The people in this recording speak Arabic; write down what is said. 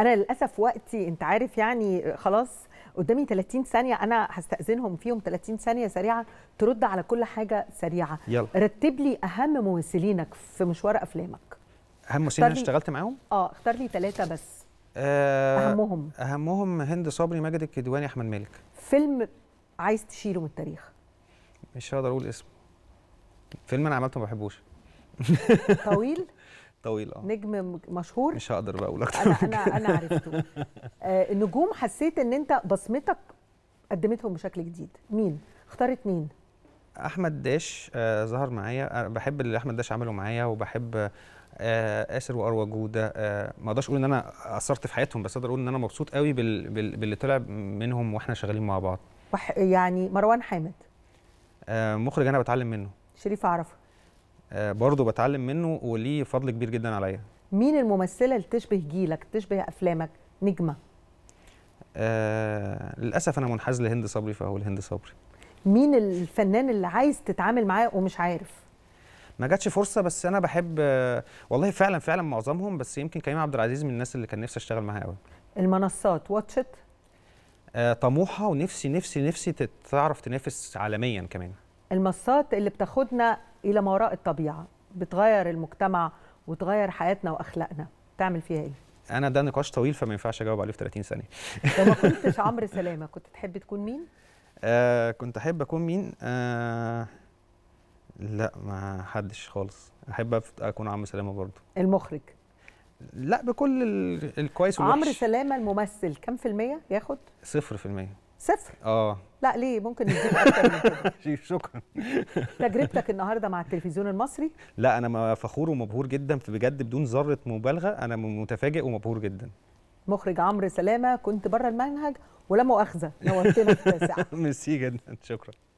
انا للاسف وقتي انت عارف يعني خلاص قدامي 30 ثانيه انا هستاذنهم فيهم 30 ثانيه سريعه ترد على كل حاجه سريعه يلا. رتب لي اهم ممثلينك في مشوار افلامك اهم ممثلين اشتغلت معاهم اه اختار لي ثلاثه بس آه اهمهم اهمهم هند صبري ماجد الكدواني احمد مالك فيلم عايز تشيله من التاريخ مش هقدر اقول اسمه فيلم انا عملته ما بحبوش طويل طويل اه نجم مشهور مش هقدر بقى اقول اكتر انا انا انا عرفته آه النجوم حسيت ان انت بصمتك قدمتهم بشكل جديد مين اختار اتنين احمد داش آه ظهر معايا بحب اللي احمد داش عمله معايا وبحب آه اسر واروى جوده آه ما اقدرش اقول ان انا اثرت في حياتهم بس اقدر اقول ان انا مبسوط قوي بال... بال... باللي طلع منهم واحنا شغالين مع بعض يعني مروان حامد آه مخرج انا بتعلم منه شريف عرفه آه، برضه بتعلم منه وليه فضل كبير جدا عليا مين الممثله اللي تشبه جيلك تشبه افلامك نجمه آه للاسف انا منحاز لهند صبري فهو الهند صبري مين الفنان اللي عايز تتعامل معاه ومش عارف ما جاتش فرصه بس انا بحب آه، والله فعلا فعلا معظمهم بس يمكن كريم عبد العزيز من الناس اللي كان نفسي اشتغل معاها قوي المنصات واتشت آه طموحه ونفسي نفسي نفسي تعرف تنافس عالميا كمان المنصات اللي بتاخدنا الى ما وراء الطبيعه بتغير المجتمع وتغير حياتنا واخلاقنا تعمل فيها ايه انا ده نقاش طويل فما ينفعش اجاوب عليه في 30 ثانيه لو ما كنتش عمرو سلامه كنت تحب تكون مين آه كنت احب اكون مين آه لا ما حدش خالص احب اكون عمرو سلامه برضه المخرج لا بكل الكويس والوحش عمرو سلامه الممثل كم في المية ياخد؟ صفر في المية صفر اه لا ليه ممكن نديك اكتر من كده شكرا تجربتك النهارده مع التلفزيون المصري لا انا فخور ومبهور جدا بجد بدون ذره مبالغه انا متفاجئ ومبهور جدا مخرج عمرو سلامه كنت بره المنهج ولا مؤاخذه نورتنا في ساعه ميرسي جدا شكرا